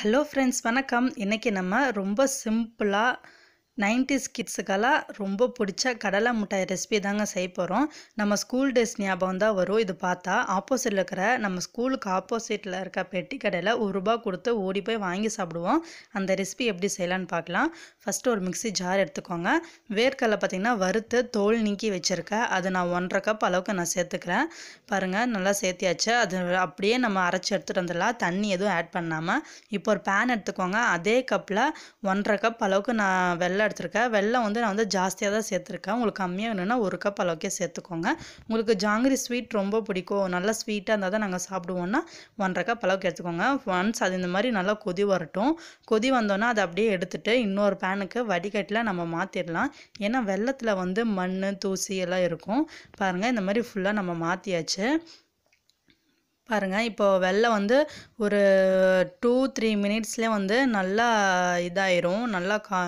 hello friends வணக்கம் இன்றைக்கி நம்ம ரொம்ப சிம்பிளாக நைன்டிஸ் கிட்ஸுக்கெல்லாம் ரொம்ப பிடிச்ச கடலை மிட்டாய் ரெசிபி தாங்க செய்ய போகிறோம் நம்ம ஸ்கூல் டேஸ் ஞாபகம் தான் வரும் இது பார்த்தா ஆப்போசிட்டில் இருக்கிற நம்ம ஸ்கூலுக்கு ஆப்போசிட்டில் இருக்க பெட்டி கடையில் ஒரு ரூபா கொடுத்து ஓடி போய் வாங்கி சாப்பிடுவோம் அந்த ரெசிபி எப்படி செய்யலான்னு பார்க்கலாம் ஃபஸ்ட்டு ஒரு மிக்சி ஜார் எடுத்துக்கோங்க வேர்க்கடலை பார்த்திங்கன்னா வறுத்து தோல் நீக்கி வச்சுருக்கேன் அது நான் ஒன்றரை கப் அளவுக்கு நான் சேர்த்துக்கிறேன் பாருங்கள் நல்லா சேர்த்தியாச்சு அது அப்படியே நம்ம அரைச்சி எடுத்துகிட்டு வந்துடலாம் தண்ணி எதுவும் ஆட் பண்ணாமல் இப்போ ஒரு பேன் எடுத்துக்கோங்க அதே கப்பில் ஒன்றரை கப் அளவுக்கு நான் வெள்ளை எடுத்திருக்கேன் வெள்ளம் வந்து நான் வந்து ஜாஸ்தியாக தான் சேர்த்துருக்கேன் உங்களுக்கு கம்மியாக வேணும்னா ஒரு கப் அளவுக்கே சேர்த்துக்கோங்க உங்களுக்கு ஜாங்கிரி ஸ்வீட் ரொம்ப பிடிக்கும் நல்லா ஸ்வீட்டாக இருந்தால் தான் நாங்கள் சாப்பிடுவோன்னா ஒன்றரை கப் அளவுக்கு எடுத்துக்கோங்க ஒன்ஸ் அது இந்த மாதிரி நல்லா கொதி வரட்டும் கொதி வந்தோன்னா அதை அப்படியே எடுத்துகிட்டு இன்னொரு பேனுக்கு வடிகட்டில் நம்ம மாற்றிடலாம் ஏன்னா வெள்ளத்தில் வந்து மண் தூசி எல்லாம் இருக்கும் பாருங்கள் இந்த மாதிரி ஃபுல்லாக நம்ம மாற்றியாச்சு பாருங்கள் இப்போது வெள்ளை வந்து ஒரு டூ த்ரீ மினிட்ஸ்லேயே வந்து நல்லா இதாயிரும் நல்லா கா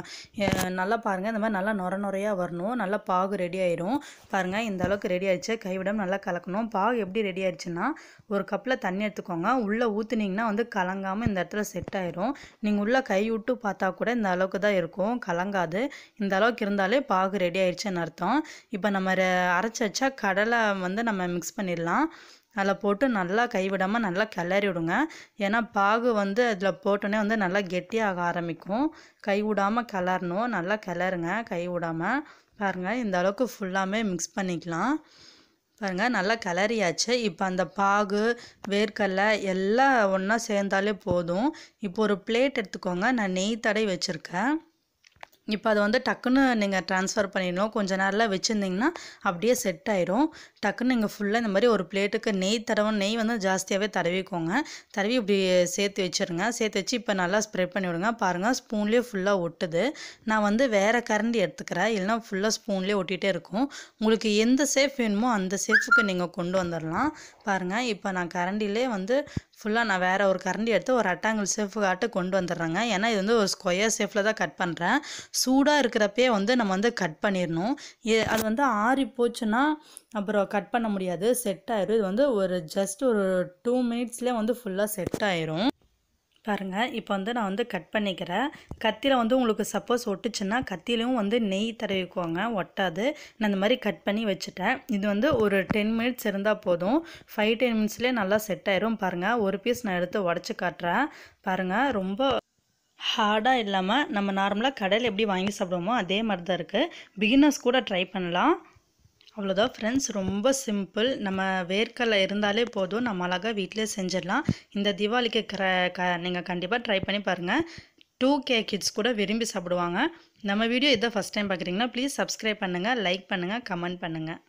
நல்லா பாருங்கள் இந்த மாதிரி நல்லா நுர நுறையாக வரணும் நல்லா பாகு ரெடி ஆயிரும் பாருங்கள் இந்த அளவுக்கு ரெடி ஆயிடுச்சு கைவிடம் நல்லா கலக்கணும் பாகு எப்படி ரெடி ஆயிடுச்சுன்னா ஒரு கப்பில் தண்ணி எடுத்துக்கோங்க உள்ளே ஊற்றுனீங்கன்னா வந்து கலங்காமல் இந்த இடத்துல செட் ஆயிரும் நீங்கள் உள்ளே கை விட்டு பார்த்தா கூட இந்த அளவுக்கு தான் இருக்கும் கலங்காது இந்த அளவுக்கு இருந்தாலே பாகு ரெடி ஆயிடுச்சுன்னு அர்த்தம் இப்போ நம்ம அரைச்சி வச்சா கடலை வந்து நம்ம மிக்ஸ் பண்ணிடலாம் அதில் போட்டு நல்லா கைவிடாமல் நல்லா கிளறி விடுங்க ஏன்னா பாகு வந்து அதில் போட்டோன்னே வந்து நல்லா கெட்டியாக ஆரம்பிக்கும் கை விடாமல் கிளறணும் நல்லா கிளறுங்க கை விடாமல் பாருங்கள் இந்த அளவுக்கு ஃபுல்லாமே மிக்ஸ் பண்ணிக்கலாம் பாருங்கள் நல்லா கிளறியாச்சு இப்போ அந்த பாகு வேர்க்கடலை எல்லாம் ஒன்றா சேர்ந்தாலே போதும் இப்போ ஒரு பிளேட் எடுத்துக்கோங்க நான் நெய் தடை வச்சுருக்கேன் இப்போ அதை வந்து டக்குன்னு நீங்கள் ட்ரான்ஸ்ஃபர் பண்ணிடணும் கொஞ்ச நேரம்லாம் வச்சுருந்தீங்கன்னா அப்படியே செட் ஆயிரும் டக்குன்னு நீங்கள் ஃபுல்லாக இந்த மாதிரி ஒரு பிளேட்டுக்கு நெய் தடவை நெய் வந்து ஜாஸ்தியாகவே தடவிக்கோங்க தடவி இப்படி சேர்த்து வச்சுருங்க சேர்த்து வச்சு இப்போ நல்லா ஸ்ப்ரெட் பண்ணி விடுங்க பாருங்கள் ஸ்பூன்லேயே ஃபுல்லாக ஒட்டுது நான் வந்து வேறு கரண்டி எடுத்துக்கிறேன் இல்லைனா ஃபுல்லாக ஸ்பூன்லேயே ஒட்டிகிட்டே இருக்கும் உங்களுக்கு எந்த சேஃப் வேணுமோ அந்த சேஃபுக்கு நீங்கள் கொண்டு வந்துடலாம் பாருங்கள் இப்போ நான் கரண்டிலே வந்து ஃபுல்லாக நான் வேறு ஒரு கரண்டி எடுத்து ஒரு அட்டாங்கிள் சேஃபுக்காட்டு கொண்டு வந்துடுறேங்க ஏன்னா இது வந்து ஒரு ஸ்கொயர் சேஃபில் தான் கட் பண்ணுறேன் சூடாக இருக்கிறப்பே வந்து நம்ம வந்து கட் பண்ணிடணும் அது வந்து ஆறி போச்சுன்னா அப்புறம் கட் பண்ண முடியாது செட் ஆயிரும் இது வந்து ஒரு ஜஸ்ட் ஒரு டூ மினிட்ஸ்லேயே வந்து ஃபுல்லாக செட் ஆயிரும் பாருங்கள் இப்போ வந்து நான் வந்து கட் பண்ணிக்கிறேன் கத்தியில் வந்து உங்களுக்கு சப்போஸ் ஒட்டுச்சுன்னா கத்திலையும் வந்து நெய் தடவிக்குவாங்க ஒட்டாது நான் இந்த மாதிரி கட் பண்ணி வச்சுட்டேன் இது வந்து ஒரு டென் மினிட்ஸ் இருந்தால் போதும் ஃபைவ் டென் மினிட்ஸ்லேயே நல்லா செட் ஆயிரும் பாருங்கள் ஒரு பீஸ் நான் எடுத்து உடச்சி காட்டுறேன் பாருங்கள் ரொம்ப ஹார்டாக இல்லாமல் நம்ம நார்மலாக கடையில் எப்படி வாங்கி சாப்பிடுவோமோ அதே மாதிரி தான் இருக்குது பிகினர்ஸ் கூட ட்ரை பண்ணலாம் அவ்வளோதான் ஃப்ரெண்ட்ஸ் ரொம்ப சிம்பிள் நம்ம வேர்க்கடலை இருந்தாலே போதும் நம்ம அழகாக வீட்டிலே செஞ்சிடலாம் இந்த தீபாவளிக்கு க க நீங்கள் கண்டிப்பாக ட்ரை பண்ணி பாருங்கள் டூ கே கிட்ஸ் கூட விரும்பி சாப்பிடுவாங்க நம்ம வீடியோ இதை ஃபஸ்ட் டைம் பார்க்குறீங்கன்னா ப்ளீஸ் சப்ஸ்கிரைப் பண்ணுங்கள் லைக் பண்ணுங்கள் கமெண்ட் பண்ணுங்கள்